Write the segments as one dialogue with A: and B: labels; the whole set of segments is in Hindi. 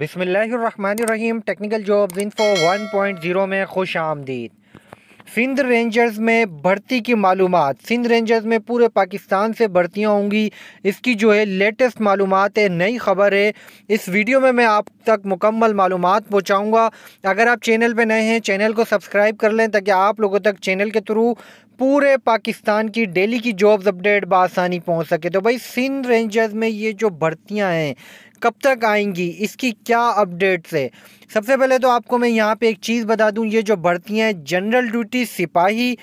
A: बिसमीम टेक्निकल जॉब्स इनफो 1.0 में खुश आमदीद सिंध रेंजर्स में भर्ती की मालूम सिंध रेंजर्स में पूरे पाकिस्तान से भर्तियाँ होंगी इसकी जो है लेटेस्ट मालूम है नई खबर है इस वीडियो में मैं आप तक मुकम्मल मालूम पहुँचाऊँगा अगर आप चैनल पर नए हैं चैनल को सब्सक्राइब कर लें ताकि आप लोगों तक चैनल के थ्रू पूरे पाकिस्तान की डेली की जॉब्स अपडेट बसानी पहुँच सके तो भाई सिंध रेंजर्स में ये जो भर्तियाँ हैं कब तक आएंगी इसकी क्या अपडेट्स है सबसे पहले तो आपको मैं यहाँ पे एक चीज़ बता दूँ ये जो भर्तियाँ हैं जनरल ड्यूटी सिपाही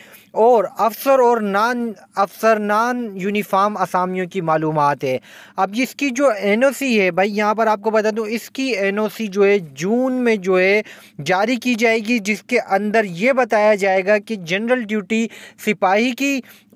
A: और अफसर और नान अफसर नान यूनिफाम असामियों की मालूम है अब इसकी जो एनओसी है भाई यहाँ पर आपको बता दूँ इसकी एनओसी जो है जून में जो है जारी की जाएगी जिसके अंदर ये बताया जाएगा कि जनरल ड्यूटी सिपाही की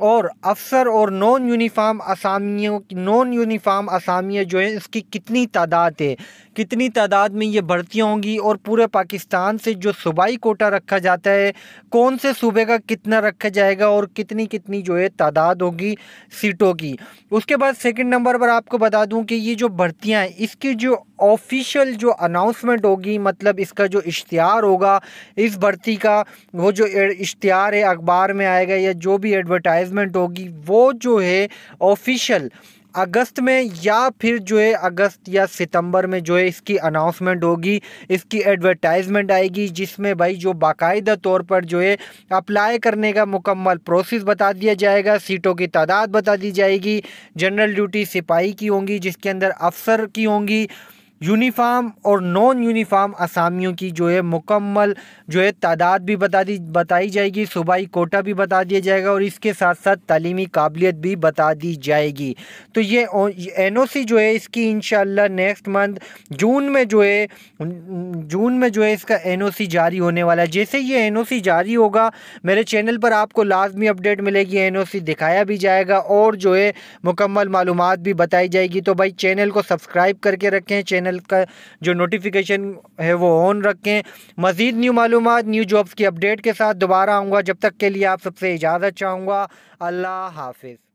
A: और अफसर और नॉन यूनिफाम असामियों नॉन यूनिफाम असामियाँ जो है इसकी कितनी तादाद है कितनी तादाद में ये भर्तियाँ होंगी और पूरे पाकिस्तान से जो सूबाई कोटा रखा जाता है कौन से सूबे का कितना रखा जाएगा और कितनी कितनी जो है तादाद होगी सीटों की उसके बाद सेकंड नंबर पर आपको बता दूं कि ये जो भर्तियाँ हैं इसकी जो ऑफिशियल जो अनाउंसमेंट होगी मतलब इसका जो इश्तहार होगा इस भर्ती का वो जो इश्तहार है अखबार में आएगा या जो भी एडवर्टाइजमेंट होगी वो जो है ऑफिशियल अगस्त में या फिर जो है अगस्त या सितंबर में जो है इसकी अनाउंसमेंट होगी इसकी एडवर्टाइजमेंट आएगी जिसमें भाई जो बाकायदा तौर पर जो है अप्लाई करने का मुकम्मल प्रोसेस बता दिया जाएगा सीटों की तादाद बता दी जाएगी जनरल ड्यूटी सिपाही की होंगी जिसके अंदर अफसर की होंगी यूनिफाम और नॉन यूनिफाम असामियों की जो है मुकम्मल जो है तादाद भी बता दी बताई जाएगी सूबाई कोटा भी बता दिया जाएगा और इसके साथ साथ तलीमी काबिलियत भी बता दी जाएगी तो ये एन ओ सी जो है इसकी इन नेक्स्ट मंथ जून में जो है जून में जो है इसका एन ओ सी जारी होने वाला है जैसे ये एन ओ सी जारी होगा मेरे चैनल पर आपको लाजमी अपडेट मिलेगी एन ओ सी दिखाया भी जाएगा और जो है मुकम्मल मालूम भी बताई जाएगी तो भाई चैनल को सब्सक्राइब करके रखें चैनल चैनल का जो नोटिफिकेशन है वो ऑन रखें मज़ीद न्यू मालूम न्यू जॉब्स की अपडेट के साथ दोबारा आऊँगा जब तक के लिए आप सबसे इजाज़त चाहूँगा अल्लाह हाफिज़